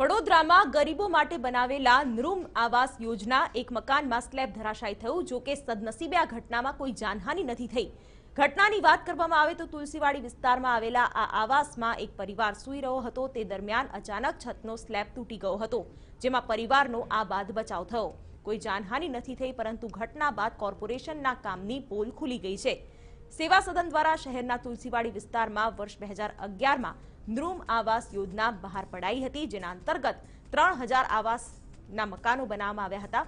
વડોદરામાં ગરીબો માટે બનાવેલા નૃમ આવાસ યોજના એક મકાનમાં સ્લેબ ધરાશાય થયું જો કે સદનસીબે આ ઘટનામાં કોઈ જાનહાની નથી થઈ ઘટનાની વાત કરવામાં આવે તો તુલસીવાડી વિસ્તારમાં આવેલા આ આવાસમાં એક પરિવાર સૂઈ રહ્યો હતો તે દરમિયાન અચાનક છતનો સ્લેબ તૂટી ગયો હતો જેમાં પરિવારનો આ બાદ બચાવ થયો કોઈ જાનહાની નથી થઈ પરંતુ ઘટના બાદ કોર્પોરેશનના કામની પોલ ખુલી ગઈ છે સેવા સદન દ્વારા શહેરના તુલસીવાડી વિસ્તારમાં વર્ષ બે હજાર નૃમ આવાસ યોજના બહાર પડાઈ હતી જેના અંતર્ગત ત્રણ હજાર આવાસના મકાનો બનાવવામાં આવ્યા હતા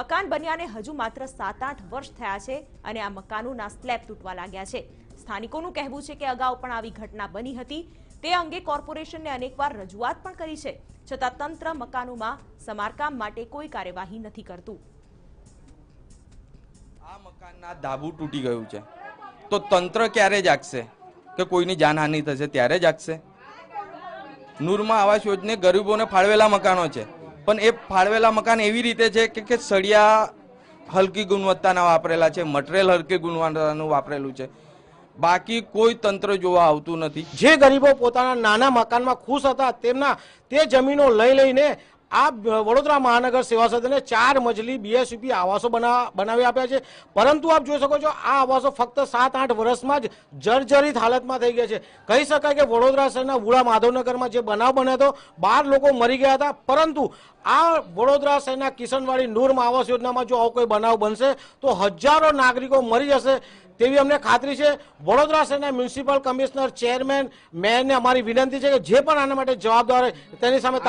મકાન બન્યાને હજુ માત્ર સાત આઠ વર્ષ થયા છે અને આ મકાનોના સ્લેબ તૂટવા લાગ્યા છે સ્થાનિકોનું કહેવું છે કે અગાઉ પણ આવી ઘટના બની હતી તે અંગે કોર્પોરેશનને અનેકવાર રજૂઆત પણ કરી છે છતાં તંત્ર મકાનોમાં સમારકામ માટે કોઈ કાર્યવાહી નથી કરતું આ મકાનના દાબુ તૂટી ગયું છે તો તંત્ર ક્યારે જાગશે કે કોઈની જાનહાનિ થશે ત્યારે જાગશે નૂરમાં આવાસ યોજને ગરીબોને ફાળવેલા મકાનો છે પણ એ ફાળવેલા મકાન એવી રીતે છે કે કે સળિયા હલકી ગુણવત્તાના વાપરેલા છે મટીરિયલ હલકી ગુણવત્તાનું વાપરેલું છે બાકી કોઈ તંત્ર જોવા આવતું નથી જે ગરીબો પોતાના નાના મકાનમાં ખુશ હતા તેમના તે જમીનો લઈ લઈને આ વડોદરા મહાનગર સેવા સદને ચાર મજલી બીએસયુપી આવાસો બનાવી આપ્યા છે પરંતુ આપ જોઈ શકો છો આ આવાસો ફક્ત સાત આઠ વર્ષમાં જ જર્જરિત હાલતમાં થઈ ગયા છે કહી શકાય કે વડોદરા શહેરના વુડા માધવનગરમાં જે બનાવ બન્યો હતો બાર લોકો મરી ગયા હતા પરંતુ આ વડોદરા શહેરના કિશનવાડી નૂર આવાસ યોજનામાં જો આવો કોઈ બનાવ બનશે તો હજારો નાગરિકો મરી જશે તેવી અમને ખાતરી છે વડોદરા શહેરના મ્યુનિસિપલ કમિશનર ચેરમેન મેયરને અમારી વિનંતી છે કે જે પણ આના માટે જવાબદાર તેની સામે